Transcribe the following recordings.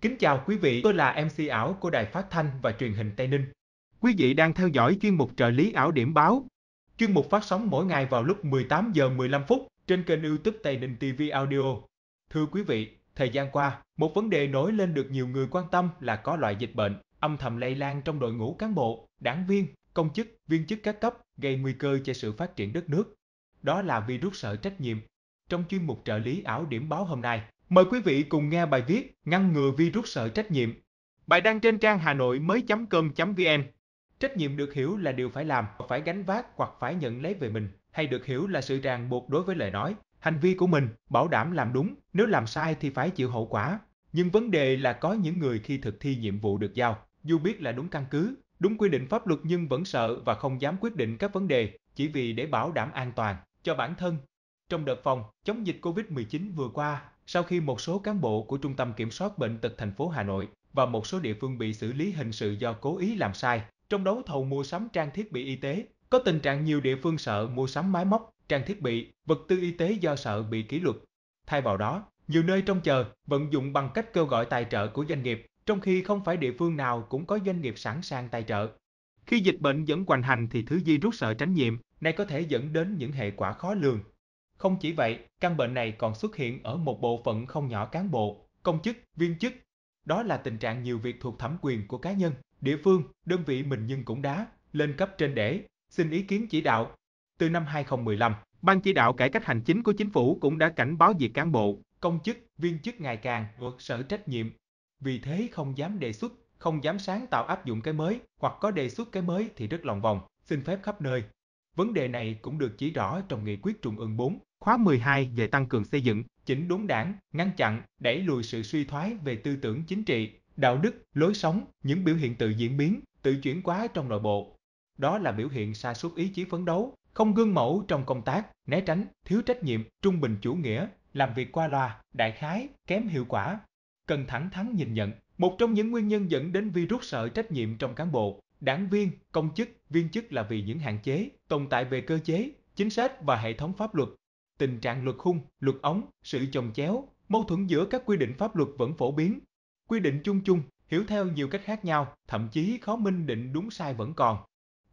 Kính chào quý vị, tôi là MC ảo của Đài Phát thanh và Truyền hình Tây Ninh. Quý vị đang theo dõi chuyên mục trợ lý ảo điểm báo. Chuyên mục phát sóng mỗi ngày vào lúc 18 giờ 15 phút trên kênh YouTube Tây Ninh TV Audio. Thưa quý vị, thời gian qua, một vấn đề nổi lên được nhiều người quan tâm là có loại dịch bệnh âm thầm lây lan trong đội ngũ cán bộ, đảng viên, công chức, viên chức các cấp gây nguy cơ cho sự phát triển đất nước. Đó là virus sợ trách nhiệm. Trong chuyên mục trợ lý ảo điểm báo hôm nay, Mời quý vị cùng nghe bài viết Ngăn ngừa virus sợ trách nhiệm. Bài đăng trên trang Hà Nội mới chấm vn. Trách nhiệm được hiểu là điều phải làm, phải gánh vác hoặc phải nhận lấy về mình, hay được hiểu là sự ràng buộc đối với lời nói, hành vi của mình, bảo đảm làm đúng, nếu làm sai thì phải chịu hậu quả. Nhưng vấn đề là có những người khi thực thi nhiệm vụ được giao, dù biết là đúng căn cứ, đúng quy định pháp luật nhưng vẫn sợ và không dám quyết định các vấn đề chỉ vì để bảo đảm an toàn cho bản thân. Trong đợt phòng chống dịch Covid-19 vừa qua, sau khi một số cán bộ của Trung tâm Kiểm soát Bệnh tật thành phố Hà Nội và một số địa phương bị xử lý hình sự do cố ý làm sai, trong đấu thầu mua sắm trang thiết bị y tế, có tình trạng nhiều địa phương sợ mua sắm máy móc, trang thiết bị, vật tư y tế do sợ bị kỷ luật. Thay vào đó, nhiều nơi trong chờ vận dụng bằng cách kêu gọi tài trợ của doanh nghiệp, trong khi không phải địa phương nào cũng có doanh nghiệp sẵn sàng tài trợ. Khi dịch bệnh vẫn hoành hành thì thứ virus sợ tránh nhiệm này có thể dẫn đến những hệ quả khó lường, không chỉ vậy, căn bệnh này còn xuất hiện ở một bộ phận không nhỏ cán bộ, công chức, viên chức. Đó là tình trạng nhiều việc thuộc thẩm quyền của cá nhân, địa phương, đơn vị mình nhưng cũng đá, lên cấp trên để xin ý kiến chỉ đạo. Từ năm 2015, Ban chỉ đạo cải cách hành chính của chính phủ cũng đã cảnh báo việc cán bộ, công chức, viên chức ngày càng vượt sở trách nhiệm. Vì thế không dám đề xuất, không dám sáng tạo áp dụng cái mới hoặc có đề xuất cái mới thì rất lòng vòng, xin phép khắp nơi. Vấn đề này cũng được chỉ rõ trong nghị quyết Trung ương 4 Khóa 12 về tăng cường xây dựng, chỉnh đốn đảng, ngăn chặn, đẩy lùi sự suy thoái về tư tưởng chính trị, đạo đức, lối sống, những biểu hiện tự diễn biến, tự chuyển hóa trong nội bộ. Đó là biểu hiện sa sút ý chí phấn đấu, không gương mẫu trong công tác, né tránh, thiếu trách nhiệm, trung bình chủ nghĩa, làm việc qua loa, đại khái, kém hiệu quả. Cần thẳng thắn nhìn nhận, một trong những nguyên nhân dẫn đến virus sợ trách nhiệm trong cán bộ, đảng viên, công chức, viên chức là vì những hạn chế, tồn tại về cơ chế, chính sách và hệ thống pháp luật Tình trạng luật khung, luật ống, sự chồng chéo, mâu thuẫn giữa các quy định pháp luật vẫn phổ biến. Quy định chung chung, hiểu theo nhiều cách khác nhau, thậm chí khó minh định đúng sai vẫn còn.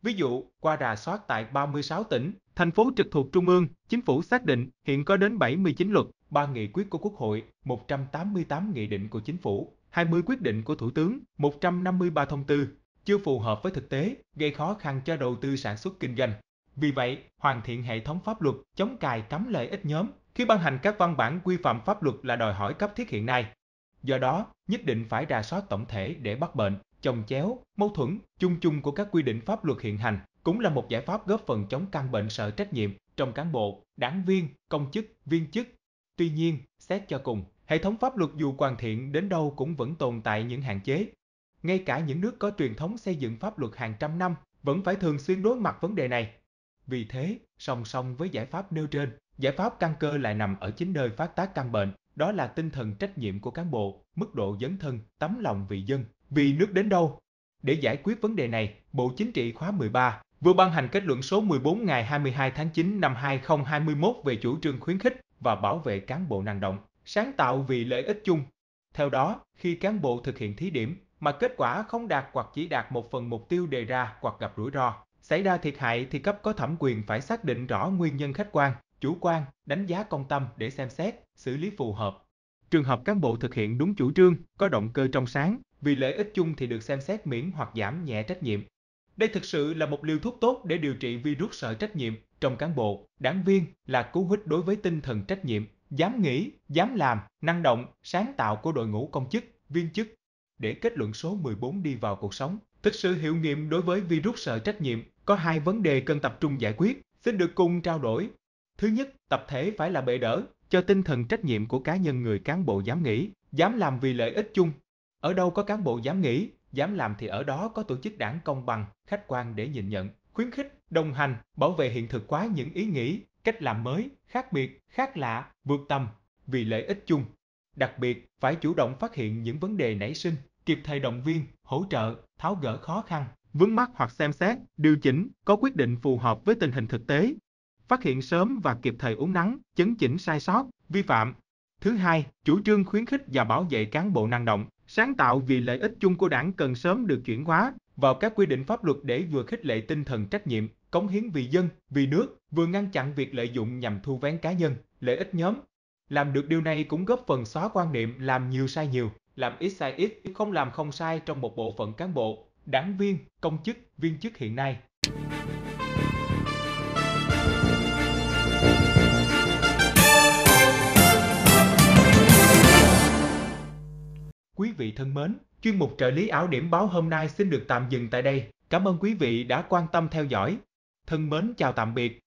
Ví dụ, qua rà soát tại 36 tỉnh, thành phố trực thuộc Trung ương, chính phủ xác định hiện có đến 79 luật, 3 nghị quyết của Quốc hội, 188 nghị định của chính phủ, 20 quyết định của Thủ tướng, 153 thông tư, chưa phù hợp với thực tế, gây khó khăn cho đầu tư sản xuất kinh doanh. Vì vậy, hoàn thiện hệ thống pháp luật chống cài cắm lợi ích nhóm khi ban hành các văn bản quy phạm pháp luật là đòi hỏi cấp thiết hiện nay. Do đó, nhất định phải ra soát tổng thể để bắt bệnh, chồng chéo, mâu thuẫn, chung chung của các quy định pháp luật hiện hành cũng là một giải pháp góp phần chống căn bệnh sợ trách nhiệm trong cán bộ, đảng viên, công chức, viên chức. Tuy nhiên, xét cho cùng, hệ thống pháp luật dù hoàn thiện đến đâu cũng vẫn tồn tại những hạn chế. Ngay cả những nước có truyền thống xây dựng pháp luật hàng trăm năm vẫn phải thường xuyên đối mặt vấn đề này vì thế, song song với giải pháp nêu trên, giải pháp căn cơ lại nằm ở chính nơi phát tác căn bệnh, đó là tinh thần trách nhiệm của cán bộ, mức độ dấn thân, tấm lòng vì dân, vì nước đến đâu. Để giải quyết vấn đề này, Bộ Chính trị khóa 13 vừa ban hành kết luận số 14 ngày 22 tháng 9 năm 2021 về chủ trương khuyến khích và bảo vệ cán bộ năng động, sáng tạo vì lợi ích chung. Theo đó, khi cán bộ thực hiện thí điểm mà kết quả không đạt hoặc chỉ đạt một phần mục tiêu đề ra hoặc gặp rủi ro, Xảy ra thiệt hại thì cấp có thẩm quyền phải xác định rõ nguyên nhân khách quan, chủ quan, đánh giá công tâm để xem xét, xử lý phù hợp. Trường hợp cán bộ thực hiện đúng chủ trương, có động cơ trong sáng, vì lợi ích chung thì được xem xét miễn hoặc giảm nhẹ trách nhiệm. Đây thực sự là một liều thuốc tốt để điều trị virus sợ trách nhiệm trong cán bộ, đảng viên là cú hích đối với tinh thần trách nhiệm, dám nghĩ, dám làm, năng động, sáng tạo của đội ngũ công chức, viên chức. Để kết luận số 14 đi vào cuộc sống, Thực sự hiệu nghiệm đối với virus sợ trách nhiệm có hai vấn đề cần tập trung giải quyết, xin được cùng trao đổi. Thứ nhất, tập thể phải là bệ đỡ cho tinh thần trách nhiệm của cá nhân người cán bộ dám nghĩ, dám làm vì lợi ích chung. Ở đâu có cán bộ dám nghĩ, dám làm thì ở đó có tổ chức đảng công bằng, khách quan để nhìn nhận, khuyến khích, đồng hành, bảo vệ hiện thực hóa những ý nghĩ, cách làm mới, khác biệt, khác lạ, vượt tầm, vì lợi ích chung. Đặc biệt, phải chủ động phát hiện những vấn đề nảy sinh, kịp thời động viên, hỗ trợ, tháo gỡ khó khăn, vướng mắc hoặc xem xét, điều chỉnh, có quyết định phù hợp với tình hình thực tế, phát hiện sớm và kịp thời uống nắng, chấn chỉnh sai sót, vi phạm. Thứ hai, chủ trương khuyến khích và bảo vệ cán bộ năng động, sáng tạo vì lợi ích chung của đảng cần sớm được chuyển hóa vào các quy định pháp luật để vừa khích lệ tinh thần trách nhiệm, cống hiến vì dân, vì nước, vừa ngăn chặn việc lợi dụng nhằm thu vén cá nhân, lợi ích nhóm. Làm được điều này cũng góp phần xóa quan niệm làm nhiều sai nhiều, làm ít sai ít, không làm không sai trong một bộ phận cán bộ, đảng viên, công chức, viên chức hiện nay. Quý vị thân mến, chuyên mục trợ lý ảo điểm báo hôm nay xin được tạm dừng tại đây. Cảm ơn quý vị đã quan tâm theo dõi. Thân mến chào tạm biệt.